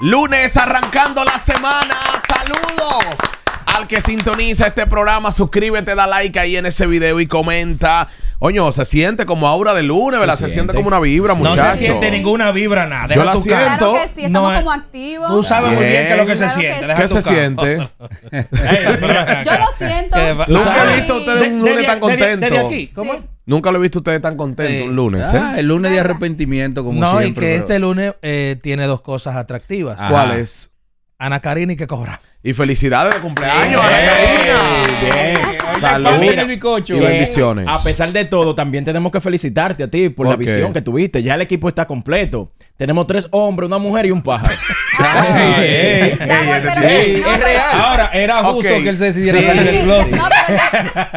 Lunes arrancando la semana. Saludos que sintoniza este programa, suscríbete, da like ahí en ese video y comenta. Oño, se siente como aura de lunes, ¿verdad? Se, siente como una vibra, muchachos. No se siente ninguna vibra, nada. Yo la siento. Claro que sí, estamos como activos. Tú sabes muy bien que es lo que se siente. ¿Qué se siente? Yo lo siento. Nunca he visto a ustedes un lunes tan contento. Nunca lo he visto ustedes tan contentos un lunes, ¿eh? Ah, el lunes de arrepentimiento, como no, siempre. No, y que este lunes eh, tiene dos cosas atractivas. ¿Cuáles? Ana Karina y que cobra. Y felicidades de cumpleaños a la Karina. Bien. bendiciones. A pesar de todo, también tenemos que felicitarte a ti por la visión que tuviste. Ya el equipo está completo. Tenemos tres hombres, una mujer y un pájaro. es real. Ahora, era justo que él se decidiera Sí. salir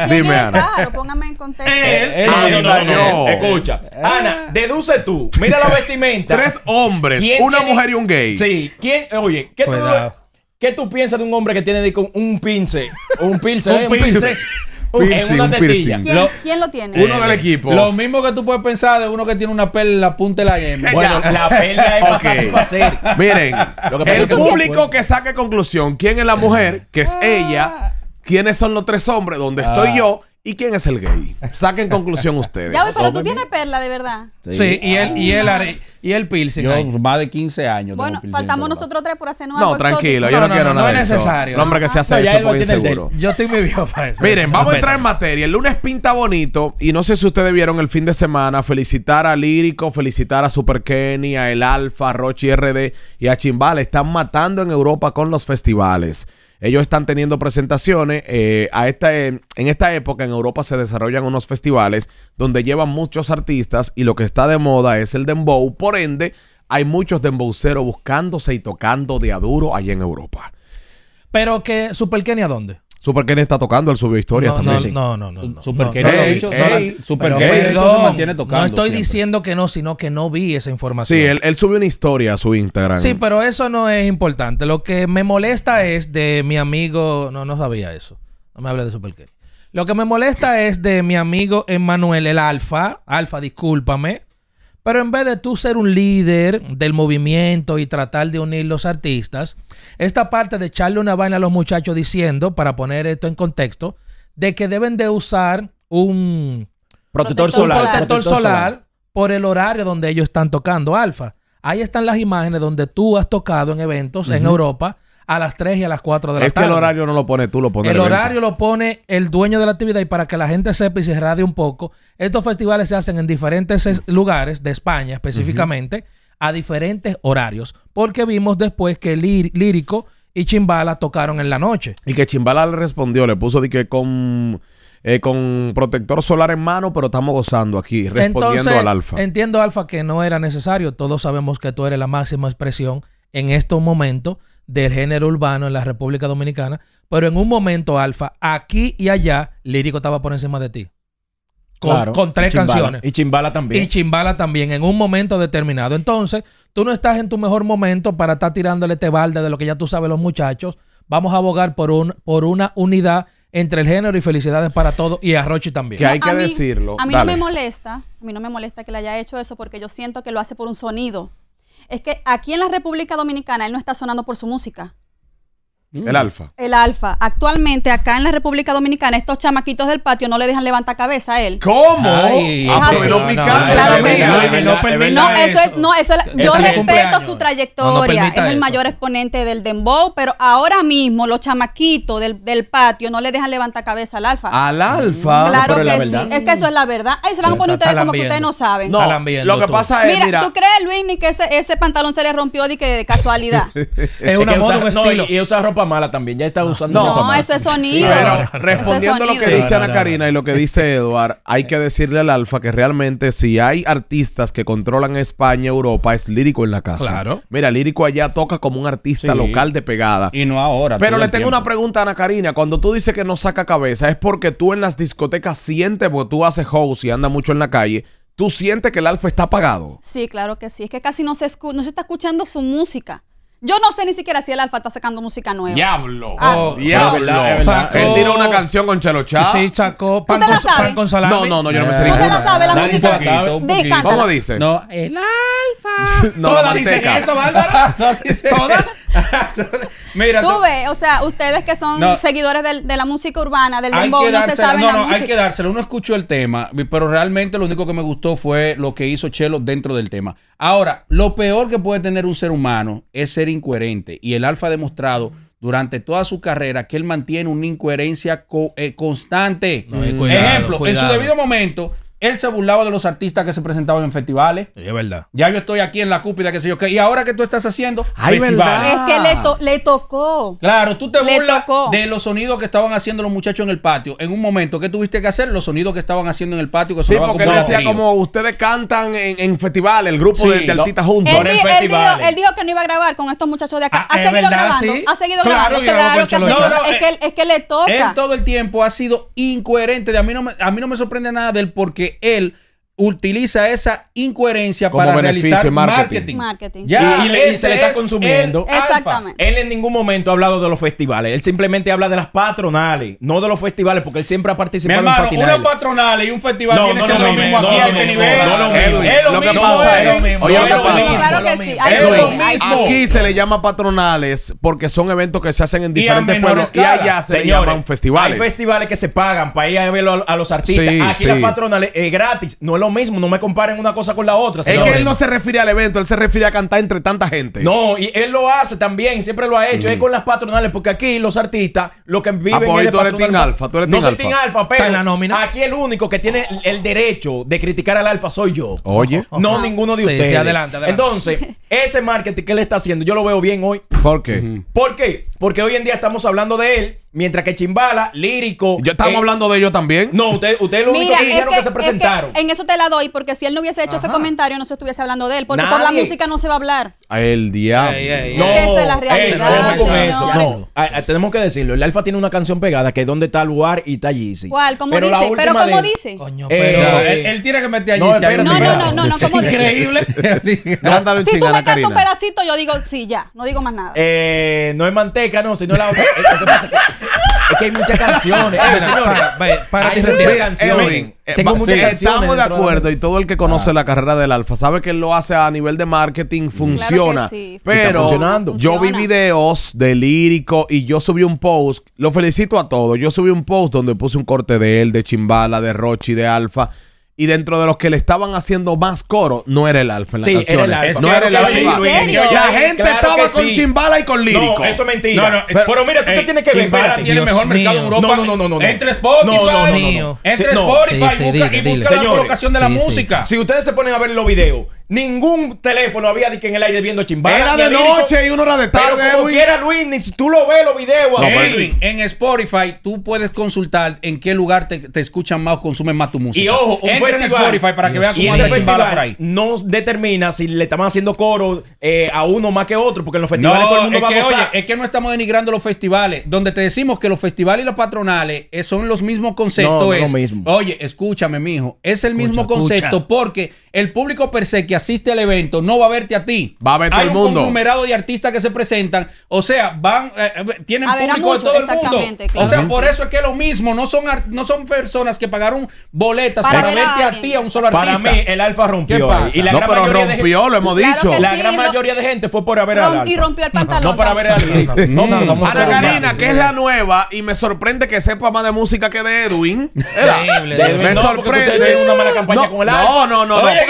del Dime, Ana. pájaro? Póngame en contexto. Él, no, no, no, Escucha. Eh. Ana, deduce tú. Mira la vestimenta. Tres hombres, una mujer y un gay. Sí. ¿Quién? Oye, ¿qué pues tú, da? ¿Qué tú piensas de un hombre que tiene un pince? Un pince, eh, un, pince. un pince. en una ¿Quién, lo, tiene? Uno del eh, equipo. Lo mismo que tú puedes pensar de uno que tiene una perla en la punta la M. bueno, la perla es okay. para Miren, el público que saque conclusión, ¿quién es la mujer? Que es ah. ella. ¿Quiénes son los tres hombres? ¿Dónde estoy ah. yo? ¿Y quién es el gay? Saquen conclusión ustedes. Ya, pero tú tienes perla, de verdad. Sí, y él, y él... Ah y el piercing. Yo más de 15 años. Bueno, faltamos nosotros tres por hacernos no, tranquilo, yo no, quiero nada. No es necesario. El hombre que se hace eso es muy inseguro. Yo estoy muy viejo para eso. Miren, vamos a entrar en materia. El lunes pinta bonito y no sé si ustedes vieron el fin de semana felicitar a Lírico, felicitar a Super Kenny, a El Alfa, a Rochi RD y a Chimbal. Están matando en Europa con los festivales. Ellos están teniendo presentaciones. Eh, a esta, en esta época en Europa se desarrollan unos festivales donde llevan muchos artistas y lo que está de moda es el dembow. Por ende, hay muchos dembowceros buscándose y tocando de a duro allá en Europa. Pero que Super a ¿dónde? Super Kenny está tocando, él subió historias también. No, no, no, Super Kenny, no, dicho, tocando. No estoy diciendo que no, sino que no vi esa información. Sí, él, subió una historia a su Instagram. Sí, pero eso no es importante. Lo que me molesta es de mi amigo... No, no sabía eso. No me hables de Super Kenny. Lo que me molesta es de mi amigo Emmanuel, el Alfa. Alfa, discúlpame. Pero en vez de tú ser un líder del movimiento y tratar de unir los artistas, esta parte de echarle una vaina a los muchachos diciendo, para poner esto en contexto, de que deben de usar un protector, solar, por el horario donde ellos están tocando alfa. Ahí están las imágenes donde tú has tocado en eventos en Europa a las 3 y a las 4 de la tarde. Es que el horario no lo pone tú, lo pone El horario lo pone el dueño de la actividad y para que la gente sepa y se radie un poco, estos festivales se hacen en diferentes lugares de España específicamente, a diferentes horarios, porque vimos después que Lírico y Chimbala tocaron en la noche. Y que Chimbala le respondió, le puso que con... Eh, con protector solar en mano, pero estamos gozando aquí, respondiendo al alfa. Entiendo, alfa, que no era necesario. Todos sabemos que tú eres la máxima expresión en estos momentos del género urbano en la República Dominicana, pero en un momento, Alfa, aquí y allá, Lírico estaba por encima de ti. Con, tres canciones. Y Chimbala también. Y Chimbala también, en un momento determinado. Entonces, tú no estás en tu mejor momento para estar tirándole este balde de lo que ya tú sabes los muchachos. Vamos a abogar por, un, por una unidad entre el género y felicidades para todos y a Rochi también. Que hay que decirlo. a mí no me molesta, a mí no me molesta que le haya hecho eso porque yo siento que lo hace por un sonido es que aquí en la República Dominicana él no está sonando por su música. Mm. El alfa. El alfa. Actualmente acá en la República Dominicana estos chamaquitos del patio no le dejan levantar cabeza a él. ¿Cómo? Ah, es así. No, claro que No, eso es no, eso es, yo respeto su trayectoria. es el mayor exponente del dembow, pero ahora mismo los chamaquitos del, patio no le dejan levantar cabeza al alfa. Al alfa. Claro que sí. Es que eso es la verdad. Ahí se van a poner ustedes como que ustedes no saben. No, lo que pasa es mira, ¿tú crees Luis ni que ese, pantalón se le rompió de que casualidad? es una moda, un estilo y usa ropa mala también. Ya está usando no, ese sonido. Pero, respondiendo a lo que dice Ana Karina y lo que dice Eduard, hay que decirle al Alfa que realmente si hay artistas que controlan España, Europa, es lírico en la casa. Claro. Mira, lírico allá toca como un artista local de pegada. Y no ahora. Pero le tengo una pregunta a Ana Karina. Cuando tú dices que no saca cabeza, ¿es porque tú en las discotecas sientes, porque tú haces house y andas mucho en la calle, ¿Tú sientes que el alfa está apagado? Sí, claro que sí. Es que casi no se, escu no se está escuchando su música. Yo no sé ni siquiera si el Alfa está sacando música nueva. Diablo. Ah, oh, diablo. Él tiró una canción con Chelo Chá. Sí, sacó para ¿Tú la con, sabes? No, no, no, yo no me sé ¿Tú te la sabes la música? ¿Cómo dice? No, el Alfa. no, Todas dicen eso, Bárbara. Todas. Mira, tú, ves, o sea, ustedes que son seguidores de, la música urbana, del dembow, no se saben no, la no, música. hay que dárselo. Uno escuchó el tema, pero realmente lo único que me gustó fue lo que hizo Chelo dentro del tema. Ahora, lo peor que puede tener un ser humano es ser incoherente y el Alfa ha demostrado durante toda su carrera que él mantiene una incoherencia eh, constante. Ejemplo, en su debido momento, él se burlaba de los artistas que se presentaban en festivales. es verdad. Ya yo estoy aquí en la cúpida, qué sé yo qué. ¿Y ahora que tú estás haciendo? Ay, festivales. Es que le, tocó. Claro, tú te burlas de los sonidos que estaban haciendo los muchachos en el patio. En un momento, ¿qué tuviste que hacer? Los sonidos que estaban haciendo en el patio. sí, porque como él decía como ustedes cantan en, en festivales, el grupo de, artistas juntos. Él, dijo, que no iba a grabar con estos muchachos de acá. Ah, ha, seguido grabando, ha seguido grabando. Claro, que es, que, le toca. Él todo el tiempo ha sido incoherente. De a, mí no me, a mí no me sorprende nada del por qué él utiliza esa incoherencia Como para realizar marketing. marketing. marketing. y, se le está consumiendo. Exactamente. Él en ningún momento ha hablado de los festivales. Él simplemente habla de las patronales, no de los festivales, porque él siempre ha participado Mi hermano, en patronales. Una patronal y un festival no, no, lo mismo aquí a este nivel. No, es lo mismo. Es lo mismo. Claro que sí. Es lo mismo. Aquí se le llama patronales porque son eventos que se hacen en diferentes pueblos y allá se le llaman festivales. Hay festivales que se pagan para ir a ver a los artistas. Aquí las patronales es gratis. No mismo, no me comparen una cosa con la otra. Es que él no se refiere al evento, él se refiere a cantar entre tanta gente. No, y él lo hace también, siempre lo ha hecho, es mm. con las patronales, porque aquí los artistas, lo que viven ah, pues tú eres Team Alfa, tú eres Alfa, aquí el único que tiene el derecho de criticar al Alfa soy yo. Oye. No ah, ninguno de ustedes. adelante, Entonces, ese marketing que él está haciendo, yo lo veo bien hoy. ¿Por qué? ¿Por porque hoy en día estamos hablando de él, mientras que Chimbala, lírico. yo estamos eh, hablando de ellos también. No, ustedes usted lo único que dijeron que, se presentaron. Es que en eso te la doy, porque si él no hubiese hecho ese comentario, no se estuviese hablando de él, porque por la música no se va a hablar. El diablo. No, esa es la realidad. No, ah, ah, tenemos que decirlo. El Alfa tiene una canción pegada que es donde está Luar y está Yeezy. ¿Cuál? ¿Cómo dice? ¿Pero cómo dice? Coño, eh, pero eh, él, tiene que meter a Yeezy. No, no, no, no, no, Increíble. no, si tú me cantas un pedacito, yo digo sí, ya. No digo más nada. Eh, no es manteca no si no la eh, es que, hay muchas canciones. para, que para eh, eh, Estamos de acuerdo y todo el que conoce ah. la carrera del Alfa sabe que él lo hace a nivel de marketing, funciona. Pero yo vi videos de lírico y yo subí un post. Lo felicito a todos. Yo subí un post donde puse un corte de él, de Chimbala, de Rochi, de Alfa. Y dentro de los que le estaban haciendo más coro, no era el alfa en sí, No era el alfa. la gente estaba con chimbala y con lírico. eso es mentira. Eh, pero, mira, eh, tú te tienes que ver. Chimbala tiene mejor mercado en Europa. No, no, no, no. Entre Spotify. Entre Spotify y busca, y la colocación de la música. Si ustedes se ponen a ver los videos, Ningún teléfono había de que en el aire viendo Chimbala Era de noche y uno hora de tarde. Pero como quiera, Luis, tú lo ves los videos. en Spotify tú puedes consultar en qué lugar te, escuchan más o consumen más tu música. Y ojo, Entra en Spotify para que veas cómo anda chimbala por ahí. No determina si le estamos haciendo coro eh, a uno más que otro, porque en los festivales todo el mundo va a gozar. es que no estamos denigrando los festivales. Donde te decimos que los festivales y los patronales eh, son los mismos conceptos. es, lo mismo. Oye, escúchame, mijo. Es el mismo concepto porque el público per se que asiste al evento no va a verte a ti. Va a ver todo el mundo. Hay un conglomerado de artistas que se presentan. O sea, van, eh, eh, tienen público de todo el mundo. o sea, por eso es que es lo mismo. No son, no son personas que pagaron boletas para, verte a ti, a un solo artista. Para mí, el Alfa rompió. Y la no, gran pero rompió, lo hemos dicho. la gran mayoría de gente fue por haber al Alfa. Y rompió el pantalón. No para ver al Alfa. No, no, Ana Karina, que es la nueva y me sorprende que sepa más de música que de Edwin. Me sorprende. una mala campaña con el Alfa. No, no, no. Oye,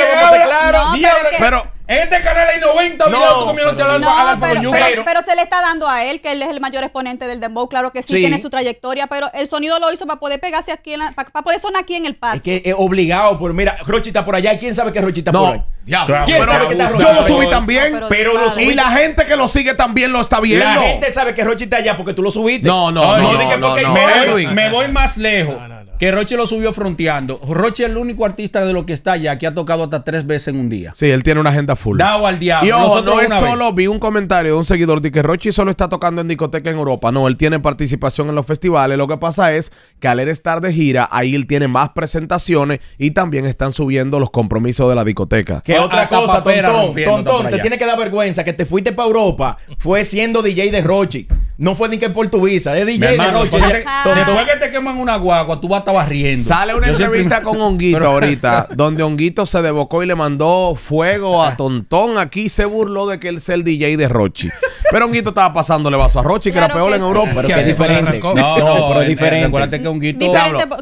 pero, en este canal hay pero, se le está dando a él, que él es el mayor exponente del dembow, claro que sí, tiene su trayectoria, pero el sonido lo hizo para poder pegarse aquí, en para, poder sonar aquí en el parque. Es que es obligado, por mira, Rochita por allá, ¿quién sabe que Rochita no. por ahí? Yo lo subí también, pero, y la gente que lo sigue también lo está viendo. La gente sabe que Rochita allá porque tú lo subiste. no, no, no, me, voy, más lejos. Que Roche lo subió fronteando. Roche es el único artista de lo que está allá que ha tocado hasta tres veces en un día. Sí, él tiene una agenda full. Dago al diablo. Y no es solo, vi un comentario de un seguidor de que Roche solo está tocando en discoteca en Europa. No, él tiene participación en los festivales. Lo que pasa es que al él estar de gira, ahí él tiene más presentaciones y también están subiendo los compromisos de la discoteca. Que ah, otra cosa, Tontón, Tontón, te tiene que dar vergüenza que te fuiste para Europa, fue siendo DJ de Rochi. No fue ni que por tu es DJ de noche. Después ah. que te queman una guagua, tú vas a estar riendo Sale una entrevista con Honguito ahorita, donde Honguito se debocó y le mandó fuego a Tontón. Aquí se burló de que él es el DJ de Rochi. Pero Honguito estaba pasándole vaso a Rochi, que era peor en Europa. Pero que es diferente. No, no, pero es eh, diferente. Acuérdate que Honguito...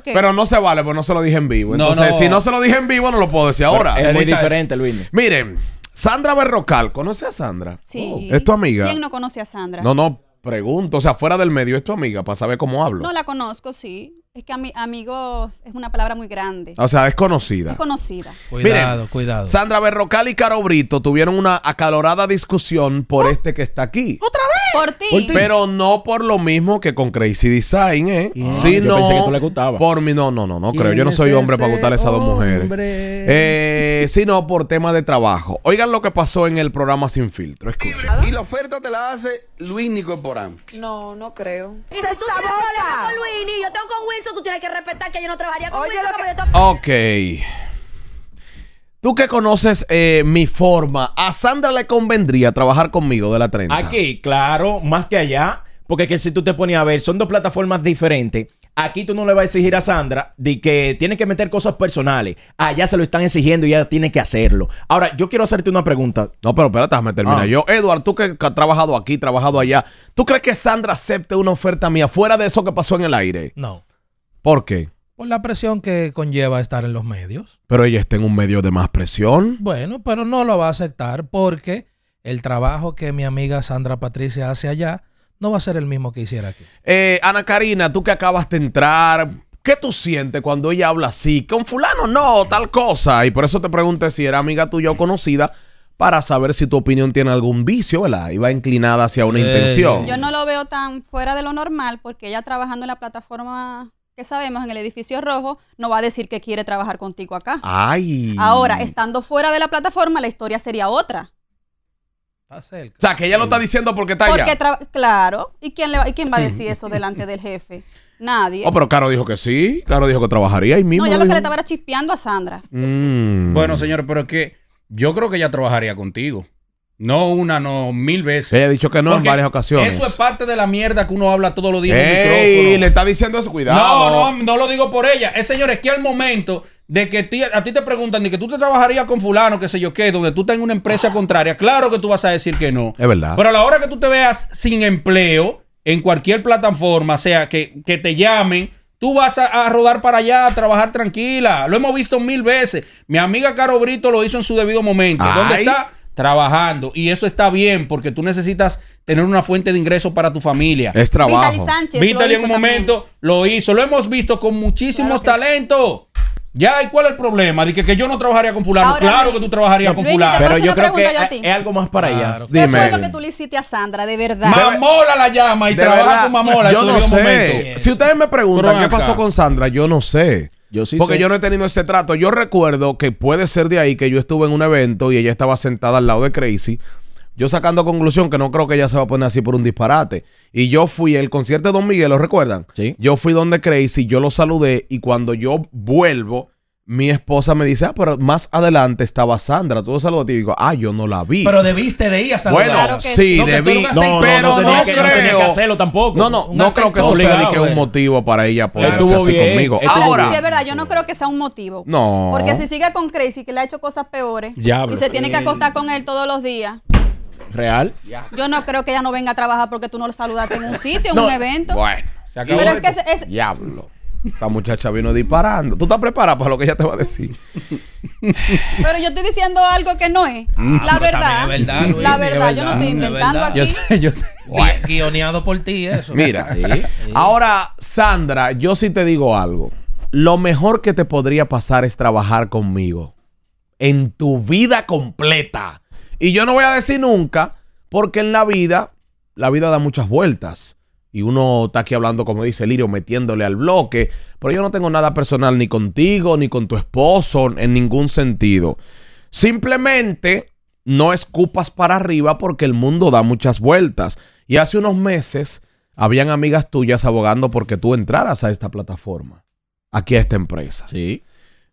Pero no se vale, porque no se lo dije en vivo. Entonces, si no se lo dije en vivo, no lo puedo decir ahora. es muy diferente, Luis. Miren, Sandra Berrocal. ¿Conoce a Sandra? Sí. Oh, ¿Es tu amiga? ¿Quién no conoce a Sandra? No, no. Pregunto, o sea, fuera del medio, ¿es tu amiga para saber cómo hablo? No la conozco, sí. Es que mi amigos es una palabra muy grande. O sea, es conocida. Es conocida. Cuidado, cuidado. Sandra Berrocal y Caro Brito tuvieron una acalorada discusión por ¡Oh! este que está aquí. ¿Otra vez? Por ti. Pero no por lo mismo que con Crazy Design, ¿eh? Ah, sino yo pensé que tú le gustaba. Por mí, no, no, no, no creo. Yo no soy hombre para gustarle a esas dos mujeres. Eh, eh, sino por tema de trabajo. Oigan lo que pasó en el programa Sin Filtro. Escuchen. Y la oferta te la hace Luis Borán. No, no creo. Y si tú con Luis yo tengo con Wilson, tú tienes que respetar que yo no trabajaría con Wilson. Ok. Tú que conoces eh, mi forma, ¿a Sandra le convendría trabajar conmigo de la 30? Aquí, claro, más que allá. Porque que si tú te pones a ver, son dos plataformas diferentes Aquí tú no le vas a exigir a Sandra de que tiene que meter cosas personales. Allá se lo están exigiendo y ella tiene que hacerlo. Ahora, yo quiero hacerte una pregunta. No, pero espérate, déjame terminar. Ah. Yo, Eduard, tú que has trabajado aquí, trabajado allá, ¿tú crees que Sandra acepte una oferta mía fuera de eso que pasó en el aire? No. ¿Por qué? Por la presión que conlleva estar en los medios. Pero ella está en un medio de más presión. Bueno, pero no lo va a aceptar porque el trabajo que mi amiga Sandra Patricia hace allá no va a ser el mismo que hiciera aquí. Eh, Ana Karina, tú que acabas de entrar, ¿qué tú sientes cuando ella habla así? Con fulano no, tal cosa. Y por eso te pregunté si era amiga tuya o conocida para saber si tu opinión tiene algún vicio, ¿verdad? Y va inclinada hacia una intención. Yo no lo veo tan fuera de lo normal porque ella trabajando en la plataforma que sabemos en el edificio rojo, no va a decir que quiere trabajar contigo acá. Ay. Ahora, estando fuera de la plataforma, la historia sería otra. O sea, que ella lo está diciendo porque está Claro. ¿Y quién, va, quién va a decir eso delante del jefe? Nadie. Oh, pero Caro dijo que sí. Caro dijo que trabajaría ahí mismo. No, ya lo que le estaba era chispeando a Sandra. Mm. Bueno, señor, pero es que yo creo que ella trabajaría contigo. No una, no mil veces. Ella ha dicho que no en varias ocasiones. Eso es parte de la mierda que uno habla todos los días en el micrófono. le está diciendo eso, cuidado. No, no, no lo digo por ella. Es, señores, que al momento de que a ti te preguntan de que tú te trabajarías con fulano, que sé yo qué, donde tú estás una empresa ah. contraria, claro que tú vas a decir que no. Es verdad. Pero a la hora que tú te veas sin empleo, en cualquier plataforma, sea que, que te llamen, tú vas a, rodar para allá, a trabajar tranquila. Lo hemos visto mil veces. Mi amiga Caro Brito lo hizo en su debido momento. ¿Dónde está? Trabajando. Y eso está bien porque tú necesitas tener una fuente de ingreso para tu familia. Es trabajo. vital Sánchez. en un momento lo hizo. Lo hemos visto con muchísimos talentos. Ya, ¿y cuál es el problema? Dice que, yo no trabajaría con fulano. claro que tú trabajarías con fulano. Pero yo creo que es algo más para ella. allá. ¿Qué fue lo que tú le hiciste a Sandra, de verdad? Mamola la llama y trabaja con Mamola. Yo no sé. Momento. Si ustedes me preguntan qué pasó con Sandra, yo no sé. Yo sí Porque yo no he tenido ese trato. Yo recuerdo que puede ser de ahí que yo estuve en un evento y ella estaba sentada al lado de Crazy. Yo sacando conclusión que no creo que ella se va a poner así por un disparate. Y yo fui el concierto de Don Miguel, ¿lo recuerdan? Sí. Yo fui donde Crazy, yo lo saludé y cuando yo vuelvo, mi esposa me dice, ah, pero más adelante estaba Sandra, tú saludaste y digo, ah, yo no la vi. Pero debiste de ir a Sandra. Bueno, sí, debí, no, pero no, no creo. Tenía que hacerlo tampoco. No, no, no creo que eso sea un motivo para ella ponerse así conmigo. Ahora, es verdad, yo no creo que sea un motivo. No. Porque si sigue con Crazy, que le ha hecho cosas peores, ya, y se tiene que eh, acostar con él todos los días. Real. Yo no creo que ella no venga a trabajar porque tú no lo saludaste en un sitio, en un evento. Bueno, se acabó. Pero es Diablo. Esta muchacha vino disparando. ¿Tú estás preparada para lo que ella te va a decir? Pero yo estoy diciendo algo que no es. Ah, la verdad. verdad la verdad, yo no estoy inventando aquí. Yo Guioneado por ti eso. Mira. Ahora, Sandra, yo sí te digo algo. Lo mejor que te podría pasar es trabajar conmigo. En tu vida completa. Y yo no voy a decir nunca, porque en la vida, la vida da muchas vueltas. Y uno está aquí hablando, como dice Lirio, metiéndole al bloque. Pero yo no tengo nada personal ni contigo, ni con tu esposo, en ningún sentido. Simplemente no escupas para arriba porque el mundo da muchas vueltas. Y hace unos meses habían amigas tuyas abogando porque tú entraras a esta plataforma, aquí a esta empresa. Sí.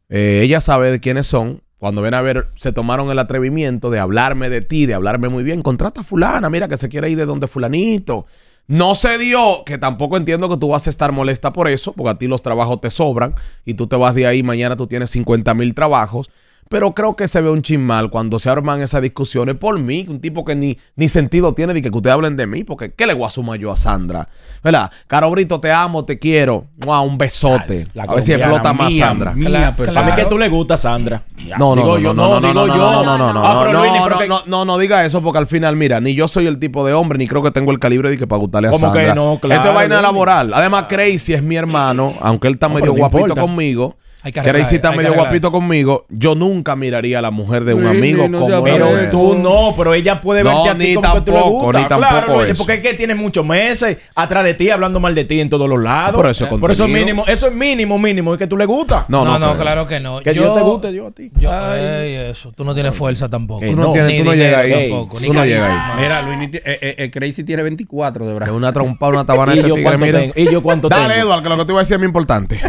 Eh, ella sabe de quiénes son. Cuando ven a ver, se tomaron el atrevimiento de hablarme de ti, de hablarme muy bien. Contrata a fulana, mira que se quiere ir de donde fulanito. No se dio, que tampoco entiendo que tú vas a estar molesta por eso, porque a ti los trabajos te sobran y tú te vas de ahí, mañana tú tienes 50 mil trabajos. Pero creo que se ve un chismal cuando se arman esas discusiones por mí, un tipo que ni, ni sentido tiene de que ustedes hablen de mí, porque ¿qué le voy a sumar yo a Sandra? ¿Verdad? Caro Brito, te amo, te quiero. ¡Mua! Un besote. a ver si explota más Sandra. claro. A mí que tú le gusta Sandra. No, no, no, no, no, no, no, ah, no, no, no, no, no, diga eso porque al final, mira, ni yo soy el tipo de hombre, ni creo que tengo el calibre de que para gustarle a Sandra. que no, Esto es vaina laboral. Además, ah. Crazy es mi hermano, aunque él está medio guapito conmigo. Crazy está medio guapito conmigo, yo nunca miraría a la mujer de un amigo no Pero tú no, pero ella puede verte a ti como que tú le gusta. porque es que tiene muchos meses atrás de ti hablando mal de ti en todos los lados. Por eso, es mínimo, eso es mínimo, mínimo, y que tú le gustas. No, no, no, claro que no. Que yo, te guste yo a ti. Ay, eso, tú no tienes fuerza tampoco. tú no, llegas ahí. tú no llegas ahí. Mira, Luis, el eh, eh, eh, Crazy tiene 24 de verdad. Es una trompa, una tabana. ¿Y yo cuánto tengo? Dale, Eduardo, que lo que te iba a decir es muy importante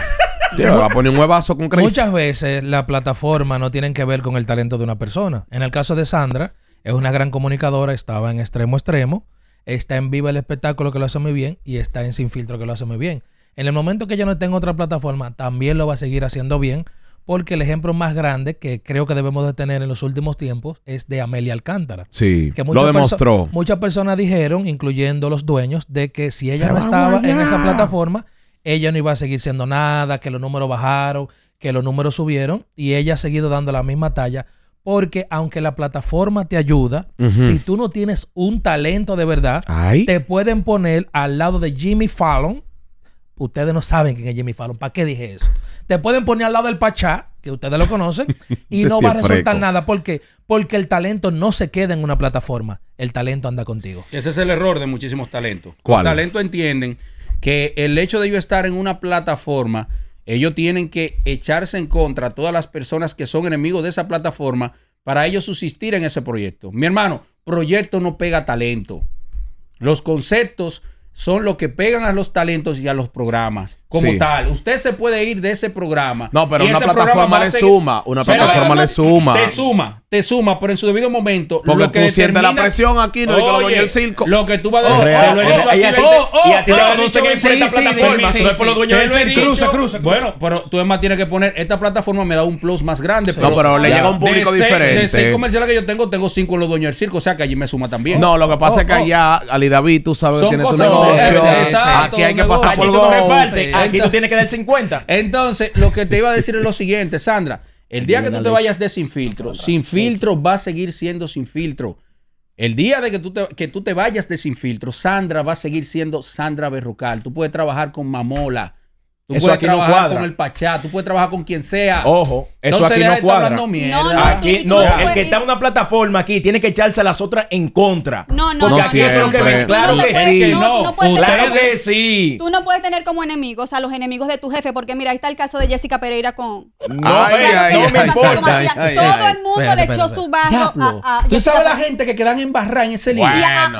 va a poner un huevazo con Muchas veces la plataforma no tienen que ver con el talento de una persona. En el caso de Sandra, es una gran comunicadora, estaba en extremo extremo, está en Viva el espectáculo que lo hace muy bien y está en Sin filtro que lo hace muy bien. En el momento que ella no tenga otra plataforma, también lo va a seguir haciendo bien, porque el ejemplo más grande que creo que debemos de tener en los últimos tiempos es de Amelia Alcántara. Sí, que lo demostró. muchas personas dijeron, incluyendo los dueños, de que si ella no estaba en esa plataforma, ella no iba a seguir siendo nada, que los números bajaron, que los números subieron y ella ha seguido dando la misma talla. Porque aunque la plataforma te ayuda, si tú no tienes un talento de verdad, te pueden poner al lado de Jimmy Fallon. Ustedes no saben quién es Jimmy Fallon. ¿Para qué dije eso? Te pueden poner al lado del Pachá, que ustedes lo conocen, y no va a resultar nada. ¿Por qué? Porque el talento no se queda en una plataforma. El talento anda contigo. Ese es el error de muchísimos talentos. ¿Cuál? entienden que el hecho de yo estar en una plataforma, ellos tienen que echarse en contra a todas las personas que son enemigos de esa plataforma para ellos subsistir en ese proyecto. Mi hermano, proyecto no pega talento. Los conceptos son los que pegan a los talentos y a los programas. Como tal, usted se puede ir de ese programa. No, pero una plataforma le suma, una plataforma le suma. Te suma, te suma, pero en su debido momento. Porque lo que tú sientes la presión aquí, no es que lo dueños del circo. Lo que tú vas a decir. Y a ti te conocen oh, oh, oh, que por esta plataforma, no es por los dueños del circo. Cruza, Bueno, pero tú además tienes que poner, esta plataforma me da un plus más grande. No, pero le llega un público diferente. De seis comerciales que yo tengo, tengo cinco en los dueños del circo, o sea que allí me suma también. No, lo que pasa es que allá, Ali David, tú sabes que tienes tu negocio. Aquí hay que pasar por Aquí tú tienes que dar 50. Entonces, lo que te iba a decir es lo siguiente, Sandra. El día que tú te vayas de sin filtro, sin filtro va a seguir siendo sin filtro. El día de que tú, te, que tú te vayas de sin filtro, Sandra va a seguir siendo Sandra Berrocal. Tú puedes trabajar con Mamola, eso aquí no cuadra. con el Pachá, tú puedes trabajar con quien sea. Ojo, eso aquí no cuadra. No, no, no, el que está en una plataforma aquí tiene que echarse a las otras en contra. No, no, Porque aquí es lo que Claro que sí. No, claro que sí. Tú no puedes tener como enemigos a los enemigos de tu jefe, porque mira, ahí está el caso de Jessica Pereira con. No, ay, Todo el mundo le echó su barro a. Tú sabes la gente que quedan embarradas en ese libro.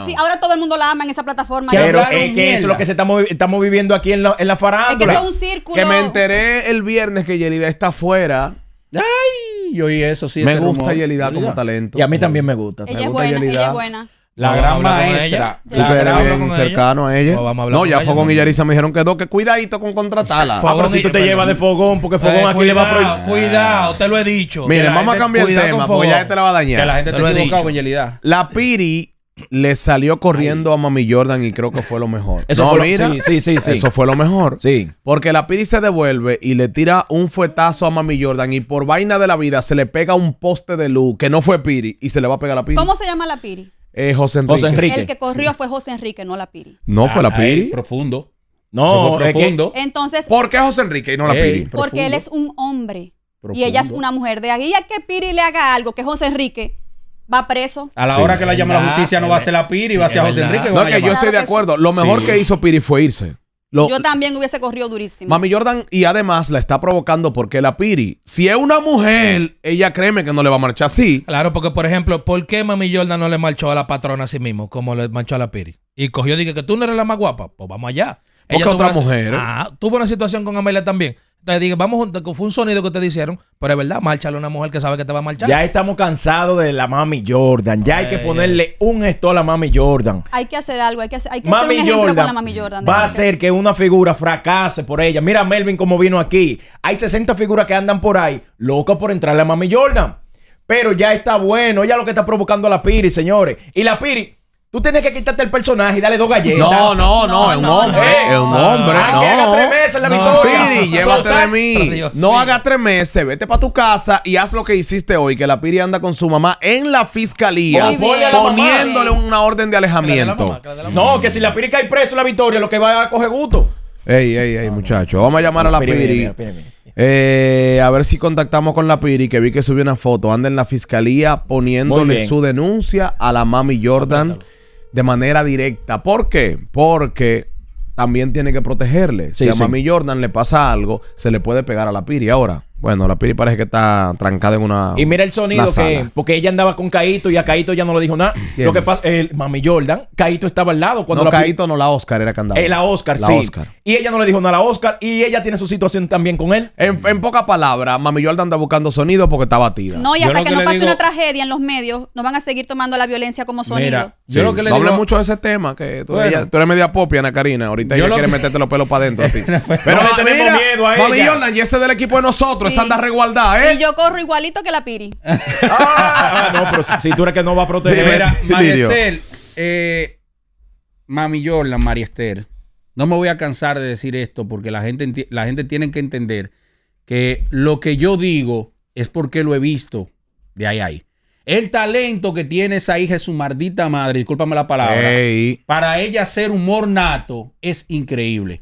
Sí, ahora todo el mundo la ama en esa plataforma. Pero es que eso es lo que estamos viviendo aquí en la farándula círculo. Que me enteré el viernes que Yelida está afuera. Ay, yo oí eso, sí. Me gusta Yelida como talento. Y a mí también me gusta. Ella me es buena, ella es buena. La gran maestra. Tú eres bien cercano a ella. No, ya Fogón y Yarisa me dijeron que dos que cuidadito con contratarla. Ah, si tú te eh, llevas de fogón, porque eh, fogón aquí le va a prohibir. Cuidado, te lo he dicho. Miren, vamos a cambiar el tema, porque ya te este la va a dañar. Que la gente Te lo ha he con Yelida. La Piri le salió corriendo a Mami Jordan y creo que fue lo mejor. Eso fue lo, sí, sí, sí, Eso fue lo mejor. Sí. Porque la Piri se devuelve y le tira un fuetazo a Mami Jordan y por vaina de la vida se le pega un poste de luz que no fue Piri y se le va a pegar a la Piri. ¿Cómo se llama la Piri? Eh, José, Enrique. El que corrió fue José Enrique, no la Piri. No fue la ah, Piri. profundo. No, profundo. entonces. ¿Por qué José Enrique y no la Piri? porque él es un hombre. Y ella es una mujer. De aquí. a que Piri le haga algo que José Enrique va preso. A la hora que la llama la ah, justicia no va a eh, ser la Piri, va a ser José Enrique. No, que yo estoy de acuerdo. Lo mejor que hizo Piri fue irse. yo también hubiese corrido durísimo. Mami Jordan, y además la está provocando porque la Piri, si es una mujer, ella créeme que no le va a marchar así. Claro, porque por ejemplo, ¿por qué Mami Jordan no le marchó a la patrona a sí mismo como le marchó a la Piri? Y cogió dije que tú no eres la más guapa. Pues vamos allá. Porque otra mujer. ah, tuvo una situación con Amelia también. Entonces dije, vamos, juntos. fue un sonido que te hicieron, pero es verdad, márchale a una mujer que sabe que te va a marchar. Ya estamos cansados de la mami Jordan. Ya hay que eh. ponerle un esto a la mami Jordan. Hay que hacer algo, hay que, hacer, mami un ejemplo con la mami Jordan. Va a hacer que una figura fracase por ella. Mira Melvin cómo vino aquí. Hay 60 figuras que andan por ahí, locas por entrar la mami Jordan. Pero ya está bueno, ya lo que está provocando a la Piri, señores. Y la Piri Tú tienes que quitarte el personaje y darle dos galletas. No, no, no, es un hombre. Es un hombre. No, haga tres meses la victoria. Piri, llévate de mí. No haga tres meses. Vete para tu casa y haz lo que hiciste hoy, que la Piri anda con su mamá en la fiscalía poniéndole una orden de alejamiento. No, que si la Piri cae preso la victoria, lo que va a coger gusto. Ey, ey, ey, muchachos. Vamos a llamar a la Piri. Eh, a ver si contactamos con la Piri, que vi que subió una foto. Anda en la fiscalía poniéndole su denuncia a la mami Jordan de manera directa. ¿Por qué? Porque también tiene que protegerle. si a Mami Jordan le pasa algo, se le puede pegar a la piri. Ahora, bueno, la Piri parece que está trancada en una. Y mira el sonido que. Porque ella andaba con Caito y a Caito ya no le dijo nada. Lo que pasa. que Mami Jordan. Caito estaba al lado cuando no, Caito no, la Oscar era candado. Eh, la Oscar, sí. Y ella no le dijo nada a la Oscar. Y ella tiene su situación también con él. En, en pocas palabras, Mami Jordan anda buscando sonido porque está batida. No, y hasta que, no pase una tragedia en los medios, no van a seguir tomando la violencia como sonido. yo lo que le no digo... hablé mucho de ese tema. Que tú, eres media popia, Ana Karina. Ahorita yo ella quiere meterte los pelos para adentro a ti. Pero tenemos miedo a Mami Jordan, y ese del equipo de nosotros andar ¿eh? Y yo corro igualito que la Piri. Ah, no, pero si tú eres que no va a proteger. Eh, mami Yola María No me voy a cansar de decir esto porque la gente, la gente tiene que entender que lo que yo digo es porque lo he visto de ahí a ahí. El talento que tiene esa hija es su mardita madre, discúlpame la palabra. Para ella ser humor nato es increíble.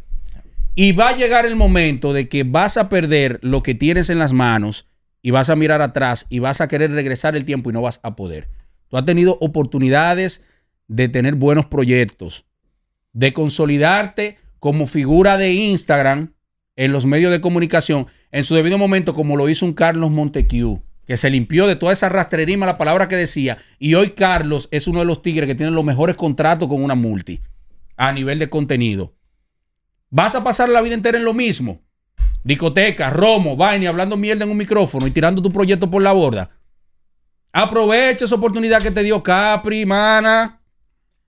Y va a llegar el momento de que vas a perder lo que tienes en las manos y vas a mirar atrás y vas a querer regresar el tiempo y no vas a poder. Tú has tenido oportunidades de tener buenos proyectos, de consolidarte como figura de Instagram en los medios de comunicación en su debido momento, como lo hizo un Carlos Montequiú, que se limpió de toda esa rastrería, la palabra que decía. Y hoy Carlos es uno de los tigres que tiene los mejores contratos con una multi a nivel de contenido vas a pasar la vida entera en lo mismo. Discoteca, romo, vaina, hablando mierda en un micrófono y tirando tu proyecto por la borda. Aprovecha esa oportunidad que te dio Capri, mana.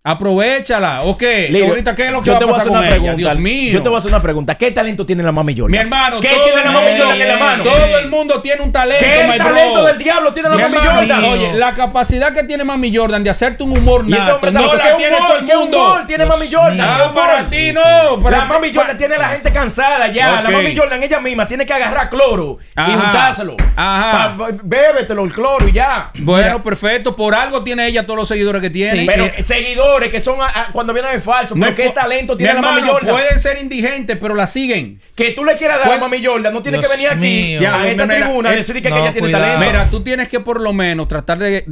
Aprovechala. Ok, ahorita qué es lo que yo te voy a hacer una pregunta. mío. Yo te voy a hacer una pregunta. ¿Qué talento tiene la mami Jordan? Mi hermano, ¿qué tiene la mami Jordan en la mano? Todo el mundo tiene un talento. ¿Qué talento del diablo tiene la mami Jordan? Oye, la capacidad que tiene mami Jordan de hacerte un humor nada. no la tiene todo el mundo. tiene mami Jordan? No, ah, para ti no. la mami Jordan tiene a la gente cansada ya. La mami Jordan ella misma tiene que agarrar cloro y juntárselo. Ajá. bébetelo el cloro y ya. Bueno, perfecto. Por algo tiene ella todos los seguidores que tiene. Sí, pero seguidores que son cuando vienen de falso. pero qué talento tiene la mami Pueden ser indigentes, pero la siguen. Que tú le quieras dar a pues, mami Jordan, no tiene que venir aquí a esta tribuna y eh, decir que, ella tiene talento. Mira, tú tienes que por lo menos tratar de,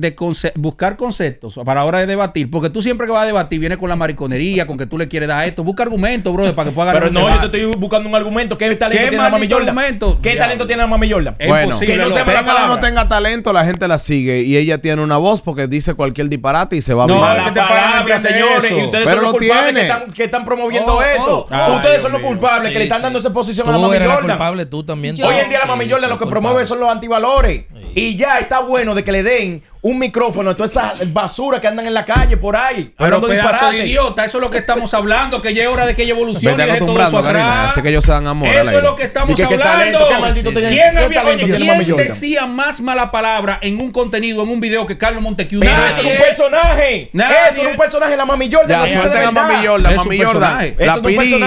buscar conceptos para ahora de debatir, porque tú siempre que vas a debatir vienes con la mariconería, con que tú le quieres dar esto. Busca argumentos, bro, para que pueda ganar. Pero no, yo te estoy buscando un argumento. ¿Qué talento tiene la mami Jordan? Argumento? ¿Qué talento tiene la mami Jordan? Bueno, que no la no tenga talento, la gente la sigue y ella tiene una voz porque dice cualquier disparate y se va a no, señores, y ustedes son los culpables que están, que están, promoviendo oh, oh. esto. ustedes son los culpables que le están dando esa posición a la mami Jordan. culpable tú también. Hoy en día la mami Jordan lo que promueve son los antivalores. Y ya está bueno de que le den un micrófono todas esas basuras que andan en la calle por ahí. Pero pedazo de idiota, eso es lo que estamos hablando, que ya es hora de que ella evolucione y todo su que ellos dan amor. Eso es lo que estamos que hablando. ¿Quién, decía más mala palabra en un contenido, en un video que Carlos Montecchio? Eso es un personaje. Eso es un personaje, la Mami Jordan. Ya, Mami Jordan, Mami Jordan. La Piri,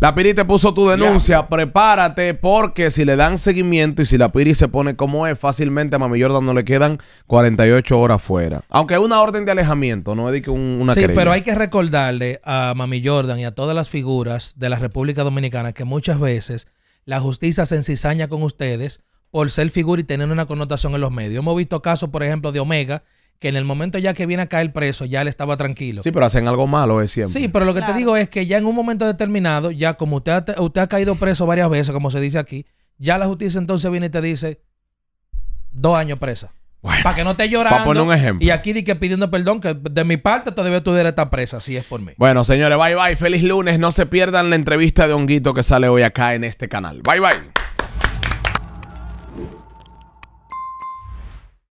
la Piri te puso tu denuncia. Prepárate porque si le dan seguimiento y si la Piri se pone como es, fácilmente a Mami Jordan no le quedan 48 48 horas fuera. Aunque es una orden de alejamiento, no es que una Sí, pero hay que recordarle a Mami Jordan y a todas las figuras de la República Dominicana que muchas veces la justicia se encisaña con ustedes por ser figura y tener una connotación en los medios. Hemos visto casos, por ejemplo, de Omega, que en el momento ya que viene a caer preso, ya él estaba tranquilo. Sí, pero hacen algo malo, es siempre. Sí, pero lo que te digo es que ya en un momento determinado, ya como usted ha caído preso varias veces, como se dice aquí, ya la justicia entonces viene y te dice dos años presa para que no te llorando. un ejemplo. Y aquí di pidiendo perdón, que de mi parte te todavía tu esta presa, si es por mí. Bueno, señores, bye bye. Feliz lunes. No se pierdan la entrevista de Honguito que sale hoy acá en este canal. Bye bye.